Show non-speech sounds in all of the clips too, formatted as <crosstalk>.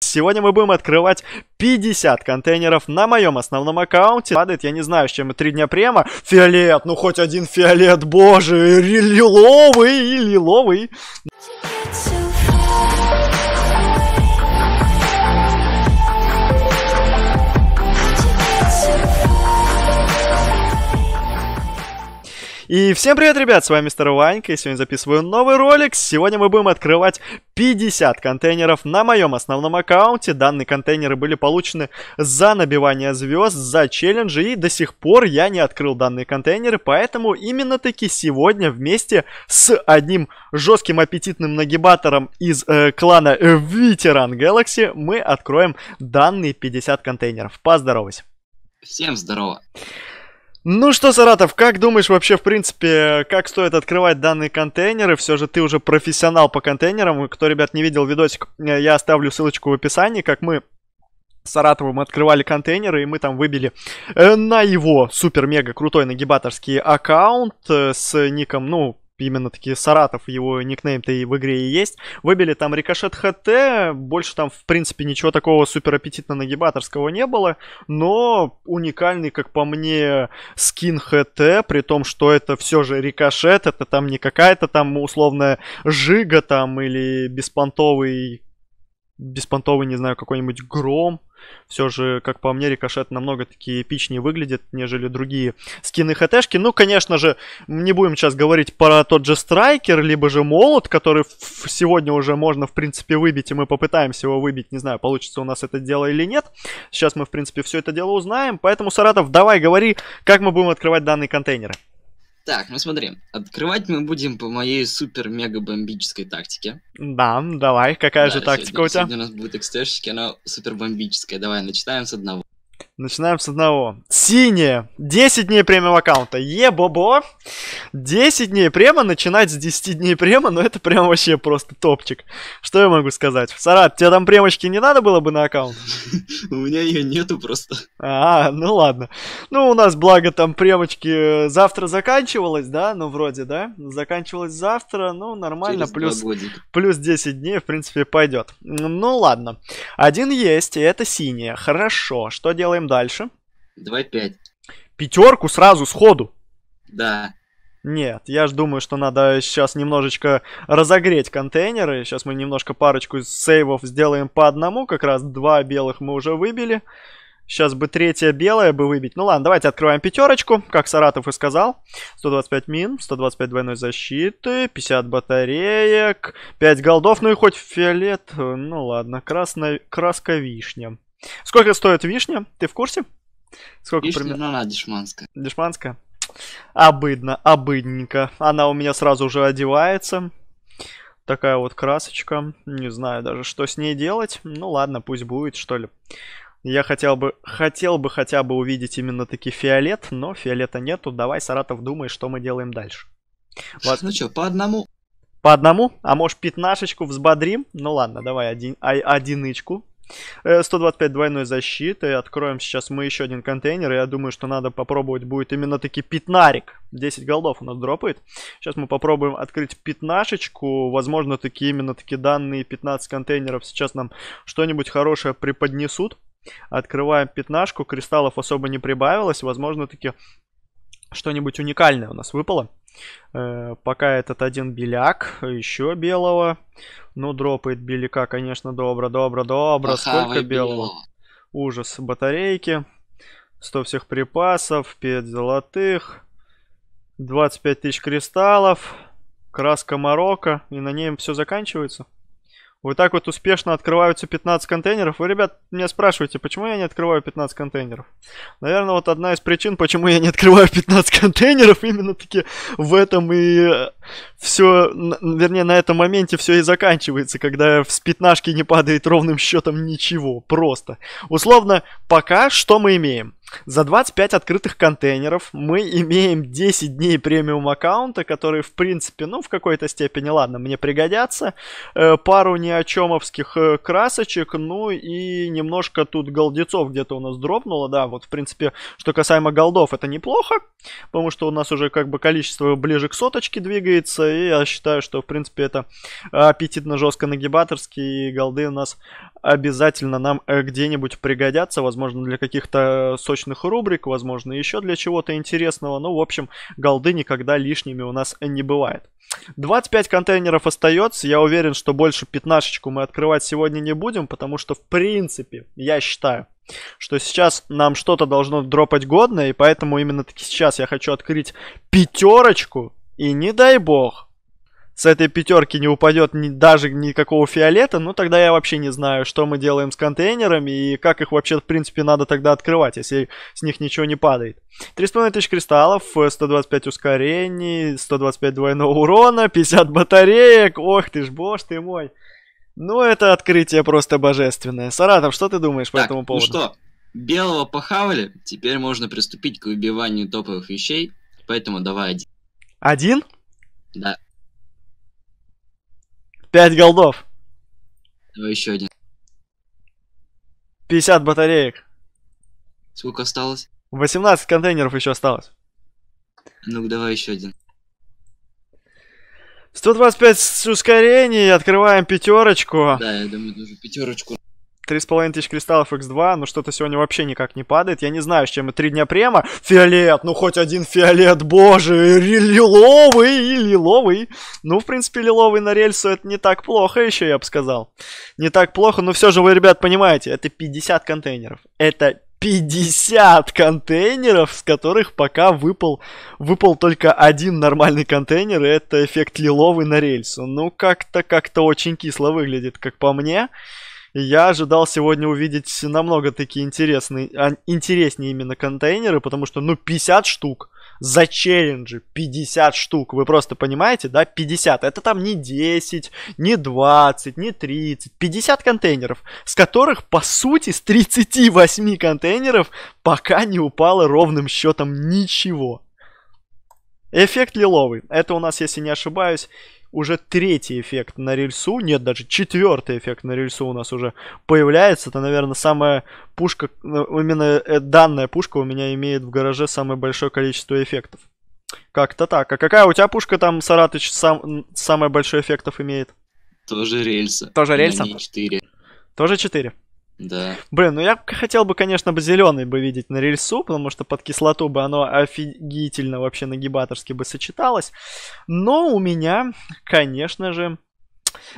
Сегодня мы будем открывать 50 контейнеров на моем основном аккаунте. Падает, я не знаю, с чем и 3 дня према. Фиолет, ну хоть один фиолет, боже, лиловый, лиловый. И всем привет, ребят, с вами Мистер Ванька, и сегодня записываю новый ролик. Сегодня мы будем открывать 50 контейнеров на моем основном аккаунте. Данные контейнеры были получены за набивание звезд, за челленджи, и до сих пор я не открыл данные контейнеры, поэтому именно таки сегодня вместе с одним жестким аппетитным нагибатором из э, клана э, Ветеран Galaxy мы откроем данные 50 контейнеров. Поздоровайся. Всем здорово. Ну что, Саратов, как думаешь вообще, в принципе, как стоит открывать данные контейнеры? Все же ты уже профессионал по контейнерам. Кто, ребят, не видел видосик, э, я оставлю ссылочку в описании, как мы с Саратовым открывали контейнеры, и мы там выбили э, на его супер-мега крутой нагибаторский аккаунт э, с ником, ну, именно таки Саратов, его никнейм-то и в игре и есть. Выбили там рикошет ХТ, больше там, в принципе, ничего такого супер аппетитно нагибаторского не было, но уникальный, как по мне, скин ХТ, при том, что это все же рикошет, это там не какая-то там условная жига там или беспонтовый беспонтовый, не знаю, какой-нибудь гром. Все же, как по мне, рикошет намного таки эпичнее выглядит, нежели другие скины хтшки. Ну, конечно же, не будем сейчас говорить про тот же страйкер, либо же молот, который сегодня уже можно, в принципе, выбить, и мы попытаемся его выбить. Не знаю, получится у нас это дело или нет. Сейчас мы, в принципе, все это дело узнаем. Поэтому, Саратов, давай говори, как мы будем открывать данные контейнеры. Так, ну смотри, открывать мы будем по моей супер-мега-бомбической тактике. Да, давай, какая да, же тактика у тебя? Сегодня у нас будет экстэшечки, она супер-бомбическая. Давай, начинаем с одного. Начинаем с одного. Синее. 10 дней премиум аккаунта. Ебобо, бобо 10 дней према. Начинать с 10 дней према, но это прям вообще просто топчик. Что я могу сказать? Сарат, тебе там премочки не надо было бы на аккаунт? <laughs> У меня ее нету просто. А, ну ладно. Ну, у нас, благо, там премочки э, завтра заканчивалось, да? Ну, вроде, да? Заканчивалось завтра, ну, нормально. Плюс, плюс 10 дней, в принципе, пойдет. Ну, ладно. Один есть, и это синее. Хорошо. Что делаем дальше. 2-5. Пятерку сразу сходу. Да. Нет, я же думаю, что надо сейчас немножечко разогреть контейнеры. Сейчас мы немножко парочку сейвов сделаем по одному. Как раз два белых мы уже выбили. Сейчас бы третья белая бы выбить. Ну ладно, давайте открываем пятерочку, как Саратов и сказал. 125 мин, 125 двойной защиты, 50 батареек, 5 голдов, ну и хоть фиолет. Э, ну ладно, красная, краска вишня. Сколько стоит вишня? Ты в курсе? Сколько вишня, примерно? она дешманская. Дешманская? Обыдно, обыдненько. Она у меня сразу же одевается. Такая вот красочка. Не знаю даже, что с ней делать. Ну ладно, пусть будет, что ли. Я хотел бы, хотел бы хотя бы увидеть именно таки фиолет, но фиолета нету. Давай, Саратов, думай, что мы делаем дальше. Вот. Ну что, по одному? По одному? А может, пятнашечку взбодрим? Ну ладно, давай один, а, одинычку. 125 э, двойной защиты. Откроем сейчас мы еще один контейнер. Я думаю, что надо попробовать будет именно таки пятнарик. 10 голдов у нас дропает. Сейчас мы попробуем открыть пятнашечку. Возможно, такие именно таки данные 15 контейнеров сейчас нам что-нибудь хорошее преподнесут. Открываем пятнашку. Кристаллов особо не прибавилось. Возможно, таки что-нибудь уникальное у нас выпало. Э, пока этот один беляк, еще белого. Ну, дропает белика, конечно, добро, добро, добро. Плохавый Сколько белого? Ужас. Батарейки. 100 всех припасов, 5 золотых, 25 тысяч кристаллов, краска Марокко, и на ней все заканчивается. Вот так вот успешно открываются 15 контейнеров. Вы, ребят, меня спрашиваете, почему я не открываю 15 контейнеров? Наверное, вот одна из причин, почему я не открываю 15 <laughs> контейнеров, именно таки в этом и э, все, вернее, на этом моменте все и заканчивается, когда в пятнашки не падает ровным счетом ничего, просто. Условно, пока что мы имеем? За 25 открытых контейнеров мы имеем 10 дней премиум аккаунта, которые, в принципе, ну, в какой-то степени, ладно, мне пригодятся. Э, пару ни о чемовских э, красочек, ну и немножко тут голдецов где-то у нас дропнуло, да, вот, в принципе, что касаемо голдов, это неплохо, потому что у нас уже как бы количество ближе к соточке двигается, и я считаю, что, в принципе, это аппетитно-жестко нагибаторские голды у нас обязательно нам э, где-нибудь пригодятся, возможно, для каких-то э, сочных рубрик, возможно, еще для чего-то интересного. Ну, в общем, голды никогда лишними у нас не бывает. 25 контейнеров остается. Я уверен, что больше пятнашечку мы открывать сегодня не будем, потому что, в принципе, я считаю, что сейчас нам что-то должно дропать годное, и поэтому именно таки сейчас я хочу открыть пятерочку. И не дай бог, с этой пятерки не упадет ни, даже никакого фиолета, ну тогда я вообще не знаю, что мы делаем с контейнерами и как их вообще, в принципе, надо тогда открывать, если с них ничего не падает. 3,5 тысяч кристаллов, 125 э, ускорений, 125 двойного урона, 50 батареек, ох ты ж, бож ты мой. Ну, это открытие просто божественное. Саратов, что ты думаешь так, по этому ну поводу? ну что, белого похавали, теперь можно приступить к выбиванию топовых вещей, поэтому давай один. Один? Да. 5 голдов. Давай еще один. 50 батареек. Сколько осталось? 18 контейнеров еще осталось. Ну-ка, давай еще один. 125 с ускорений, открываем пятерочку. Да, я думаю, тоже пятерочку. 3,5 тысяч кристаллов x2, но ну, что-то сегодня вообще никак не падает. Я не знаю, с чем это три дня према. Фиолет, ну хоть один фиолет, боже, лиловый, лиловый. Ну, в принципе, лиловый на рельсу это не так плохо еще, я бы сказал. Не так плохо, но все же вы, ребят, понимаете, это 50 контейнеров. Это 50 контейнеров, с которых пока выпал, выпал только один нормальный контейнер, и это эффект лиловый на рельсу. Ну, как-то, как-то очень кисло выглядит, как по мне. Я ожидал сегодня увидеть намного такие интересные, а, интереснее именно контейнеры, потому что, ну, 50 штук за челленджи 50 штук. Вы просто понимаете, да, 50. Это там не 10, не 20, не 30. 50 контейнеров, с которых, по сути, с 38 контейнеров пока не упало ровным счетом ничего. Эффект лиловый. Это у нас, если не ошибаюсь, уже третий эффект на рельсу, нет, даже четвертый эффект на рельсу у нас уже появляется. Это, наверное, самая пушка, э, именно э, данная пушка у меня имеет в гараже самое большое количество эффектов. Как-то так. А какая у тебя пушка там, Саратыч, сам, самое большое эффектов имеет? Тоже рельса. Тоже рельса? Тоже 4. Тоже четыре да. Блин, ну я хотел бы, конечно, бы зеленый бы видеть на рельсу, потому что под кислоту бы оно офигительно вообще нагибаторски бы сочеталось. Но у меня, конечно же,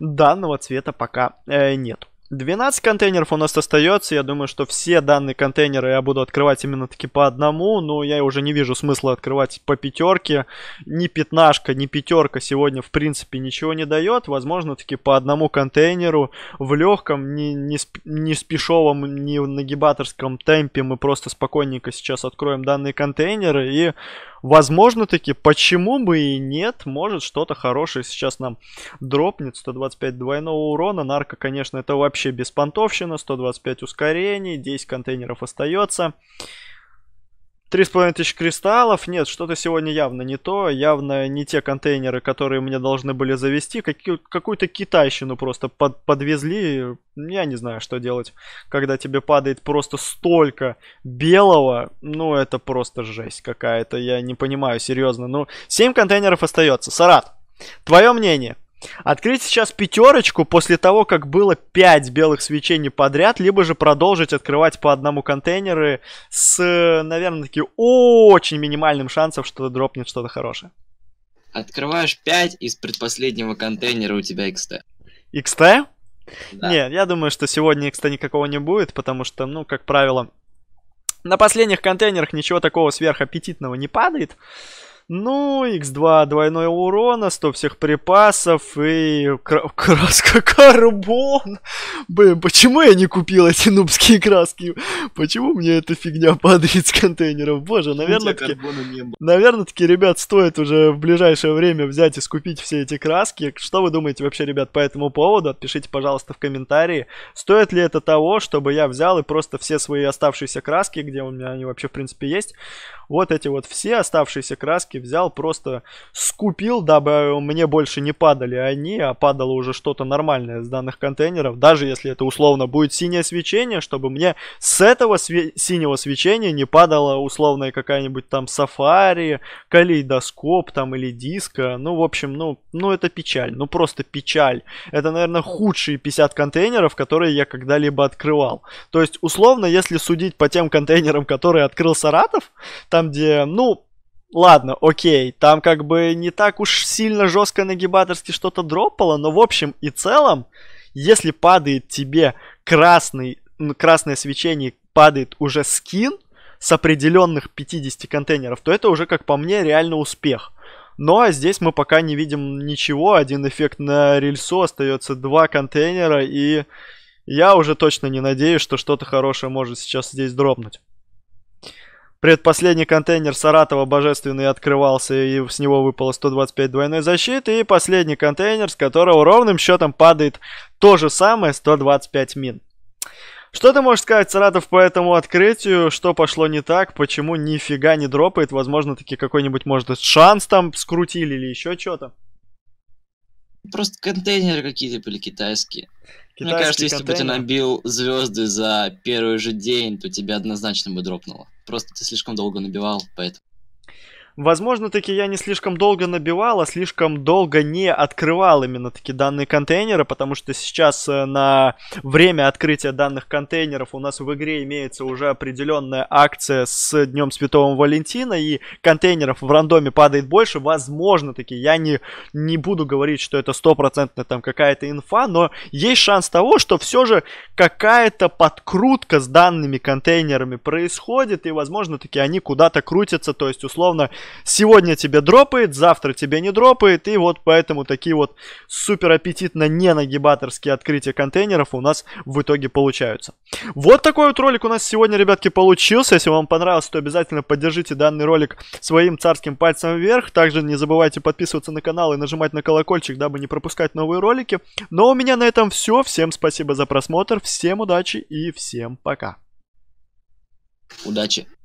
данного цвета пока э, нет. 12 контейнеров у нас остается. Я думаю, что все данные контейнеры я буду открывать именно таки по одному. Но я уже не вижу смысла открывать по пятерке. Ни пятнашка, ни пятерка сегодня в принципе ничего не дает. Возможно, таки по одному контейнеру в легком, не, не, сп, не спешовом, не нагибаторском темпе мы просто спокойненько сейчас откроем данные контейнеры и возможно таки, почему бы и нет, может что-то хорошее сейчас нам дропнет. 125 двойного урона, нарко, конечно, это вообще беспонтовщина, 125 ускорений, 10 контейнеров остается. Три с половиной тысяч кристаллов. Нет, что-то сегодня явно не то. Явно не те контейнеры, которые мне должны были завести. какую-то китайщину просто под, подвезли. Я не знаю, что делать. Когда тебе падает просто столько белого, ну это просто жесть какая-то. Я не понимаю, серьезно. Ну, семь контейнеров остается. Сарат, твое мнение. Открыть сейчас пятерочку после того, как было 5 белых свечей не подряд, либо же продолжить открывать по одному контейнеры с, наверное, таки очень минимальным шансом, что дропнет что-то хорошее. Открываешь 5 из предпоследнего контейнера у тебя XT. XT? Да. Нет, я думаю, что сегодня XT никакого не будет, потому что, ну, как правило, на последних контейнерах ничего такого сверхаппетитного не падает. Ну, x2 двойной урона, 100 всех припасов и <laughs> краска карбон. Блин, почему я не купил эти нубские краски? Почему мне эта фигня <laughs> падает с контейнеров? Боже, наверное, таки, наверное, таки, ребят, стоит уже в ближайшее время взять и скупить все эти краски. Что вы думаете вообще, ребят, по этому поводу? Отпишите, пожалуйста, в комментарии. Стоит ли это того, чтобы я взял и просто все свои оставшиеся краски, где у меня они вообще, в принципе, есть, вот эти вот все оставшиеся краски взял, просто скупил, дабы мне больше не падали они, а падало уже что-то нормальное с данных контейнеров, даже если это условно будет синее свечение, чтобы мне с этого све- синего свечения не падала условная какая-нибудь там сафари, калейдоскоп там или диско, ну, в общем, ну, ну это печаль, ну просто печаль. Это, наверное, худшие 50 контейнеров, которые я когда-либо открывал. То есть, условно, если судить по тем контейнерам, которые открыл Саратов, там, где, ну, ладно, окей, там как бы не так уж сильно жестко нагибаторски что-то дропало, но в общем и целом, если падает тебе красный, красное свечение, падает уже скин с определенных 50 контейнеров, то это уже, как по мне, реально успех. Но ну, а здесь мы пока не видим ничего, один эффект на рельсу, остается два контейнера, и я уже точно не надеюсь, что что-то хорошее может сейчас здесь дропнуть. Предпоследний контейнер Саратова божественный открывался, и с него выпало 125 двойной защиты. И последний контейнер, с которого ровным счетом падает то же самое 125 мин. Что ты можешь сказать, Саратов, по этому открытию? Что пошло не так? Почему нифига не дропает? Возможно, таки какой-нибудь, может, шанс там скрутили или еще что-то? Просто контейнеры какие-то были китайские. китайские Мне кажется, контейнер. если бы ты набил звезды за первый же день, то тебя однозначно бы дропнуло. Просто ты слишком долго набивал, поэтому... Возможно, таки я не слишком долго набивал, а слишком долго не открывал именно таки данные контейнеры, потому что сейчас э, на время открытия данных контейнеров у нас в игре имеется уже определенная акция с Днем Святого Валентина, и контейнеров в рандоме падает больше. Возможно, таки я не, не буду говорить, что это стопроцентная там какая-то инфа, но есть шанс того, что все же какая-то подкрутка с данными контейнерами происходит, и возможно, таки они куда-то крутятся, то есть условно сегодня тебе дропает, завтра тебе не дропает, и вот поэтому такие вот супер аппетитно не нагибаторские открытия контейнеров у нас в итоге получаются. Вот такой вот ролик у нас сегодня, ребятки, получился. Если вам понравилось, то обязательно поддержите данный ролик своим царским пальцем вверх. Также не забывайте подписываться на канал и нажимать на колокольчик, дабы не пропускать новые ролики. Но ну, а у меня на этом все. Всем спасибо за просмотр, всем удачи и всем пока. Удачи!